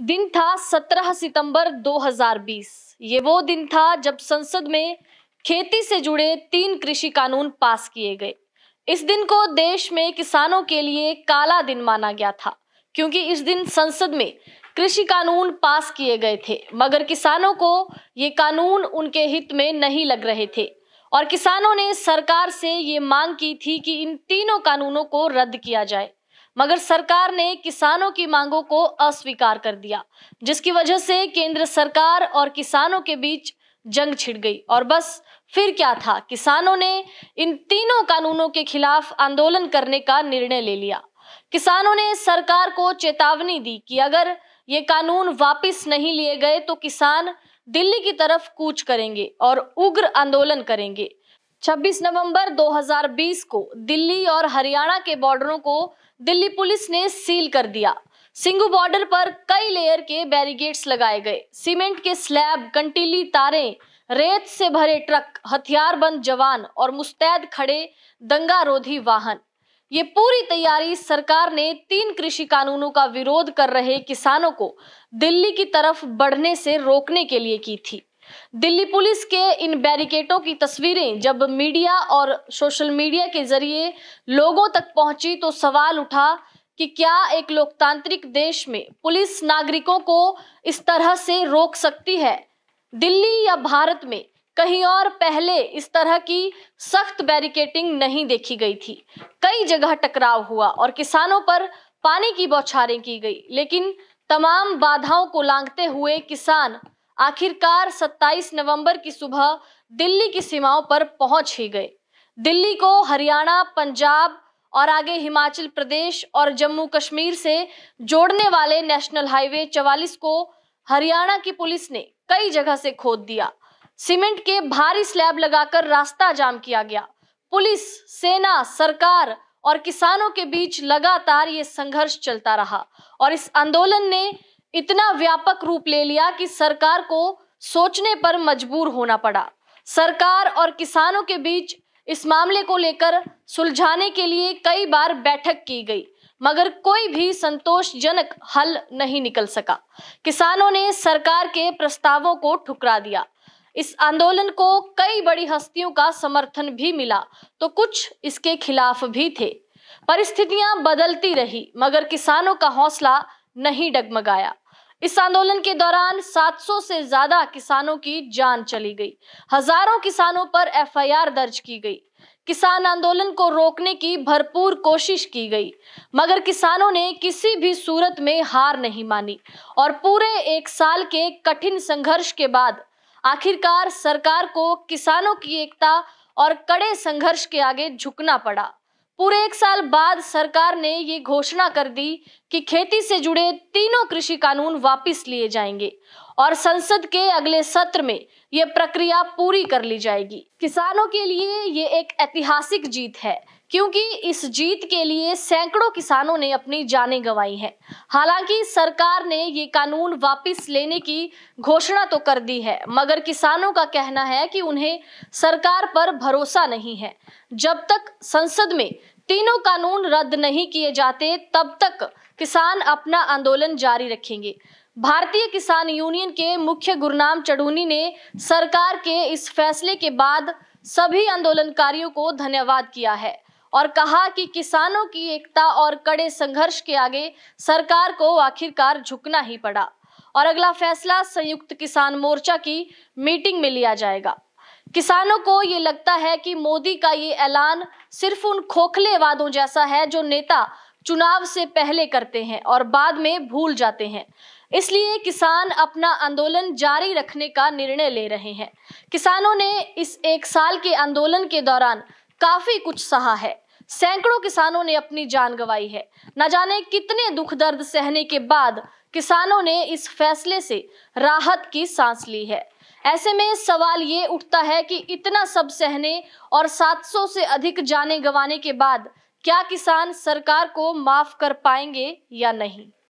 दिन था 17 सितंबर 2020 ये वो दिन था जब संसद में खेती से जुड़े तीन कृषि कानून पास किए गए इस दिन को देश में किसानों के लिए काला दिन माना गया था क्योंकि इस दिन संसद में कृषि कानून पास किए गए थे मगर किसानों को ये कानून उनके हित में नहीं लग रहे थे और किसानों ने सरकार से ये मांग की थी कि इन तीनों कानूनों को रद्द किया जाए मगर सरकार ने किसानों की मांगों को अस्वीकार कर दिया जिसकी वजह से केंद्र सरकार और किसानों के बीच जंग छिड़ गई और बस फिर क्या था किसानों ने इन तीनों कानूनों के खिलाफ आंदोलन करने का निर्णय ले लिया किसानों ने सरकार को चेतावनी दी कि अगर ये कानून वापस नहीं लिए गए तो किसान दिल्ली की तरफ कूच करेंगे और उग्र आंदोलन करेंगे 26 नवंबर 2020 को दिल्ली और हरियाणा के बॉर्डरों को दिल्ली पुलिस ने सील कर दिया सिंगू बॉर्डर पर कई लेयर के बैरिगेड्स लगाए गए सीमेंट के स्लैब कंटीली तारे रेत से भरे ट्रक हथियारबंद जवान और मुस्तैद खड़े दंगा रोधी वाहन ये पूरी तैयारी सरकार ने तीन कृषि कानूनों का विरोध कर रहे किसानों को दिल्ली की तरफ बढ़ने से रोकने के लिए की थी दिल्ली पुलिस के इन बैरिकेटों की तस्वीरें जब मीडिया और सोशल मीडिया के जरिए लोगों तक पहुंची तो सवाल उठा कि क्या एक लोकतांत्रिक देश में पुलिस नागरिकों को इस तरह से रोक सकती है दिल्ली या भारत में कहीं और पहले इस तरह की सख्त बैरिकेटिंग नहीं देखी गई थी कई जगह टकराव हुआ और किसानों पर पानी की बौछारें की गई लेकिन तमाम बाधाओं को लांघते हुए किसान आखिरकार 27 नवंबर की सुबह दिल्ली की सीमाओं पर पहुंच ही गए दिल्ली को हरियाणा पंजाब और आगे हिमाचल प्रदेश और जम्मू कश्मीर से जोड़ने वाले नेशनल हाईवे 44 को हरियाणा की पुलिस ने कई जगह से खोद दिया सीमेंट के भारी स्लैब लगाकर रास्ता जाम किया गया पुलिस सेना सरकार और किसानों के बीच लगातार ये संघर्ष चलता रहा और इस आंदोलन ने इतना व्यापक रूप ले लिया कि सरकार को सोचने पर मजबूर होना पड़ा सरकार और किसानों के बीच इस मामले को लेकर सुलझाने के लिए कई बार बैठक की गई मगर कोई भी संतोषजनक हल नहीं निकल सका किसानों ने सरकार के प्रस्तावों को ठुकरा दिया इस आंदोलन को कई बड़ी हस्तियों का समर्थन भी मिला तो कुछ इसके खिलाफ भी थे परिस्थितियां बदलती रही मगर किसानों का हौसला नहीं डगमगाया इस आंदोलन के दौरान 700 से ज्यादा किसानों की जान चली गई हजारों किसानों पर एफआईआर दर्ज की गई किसान आंदोलन को रोकने की भरपूर कोशिश की गई मगर किसानों ने किसी भी सूरत में हार नहीं मानी और पूरे एक साल के कठिन संघर्ष के बाद आखिरकार सरकार को किसानों की एकता और कड़े संघर्ष के आगे झुकना पड़ा पूरे एक साल बाद सरकार ने ये घोषणा कर दी कि खेती से जुड़े तीनों कृषि कानून वापस लिए जाएंगे और संसद के अगले सत्र में ये प्रक्रिया पूरी कर ली जाएगी किसानों के लिए ये एक ऐतिहासिक जीत है क्योंकि इस जीत के लिए सैकड़ों किसानों ने अपनी जानें गंवाई हैं हालांकि सरकार ने ये कानून वापस लेने की घोषणा तो कर दी है मगर किसानों का कहना है कि उन्हें सरकार पर भरोसा नहीं है जब तक संसद में तीनों कानून रद्द नहीं किए जाते तब तक किसान अपना आंदोलन जारी रखेंगे भारतीय किसान यूनियन के मुख्य गुरनाम चडूनी ने सरकार के इस फैसले के बाद सभी आंदोलनकारियों को धन्यवाद किया है और कहा कि किसानों की एकता और कड़े संघर्ष के आगे सरकार को आखिरकार झुकना ही पड़ा और अगला फैसला संयुक्त किसान मोर्चा की मीटिंग में लिया जाएगा किसानों को ये लगता है कि मोदी का ये ऐलान सिर्फ उन खोखले वादों जैसा है जो नेता चुनाव से पहले करते हैं और बाद में भूल जाते हैं इसलिए किसान अपना आंदोलन जारी रखने का निर्णय ले रहे हैं किसानों ने इस एक साल के आंदोलन के दौरान काफी कुछ सहा है सैकड़ों किसानों ने अपनी जान गंवाई है न जाने कितने दुख दर्द सहने के बाद किसानों ने इस फैसले से राहत की सांस ली है ऐसे में सवाल ये उठता है कि इतना सब सहने और 700 से अधिक जाने गंवाने के बाद क्या किसान सरकार को माफ कर पाएंगे या नहीं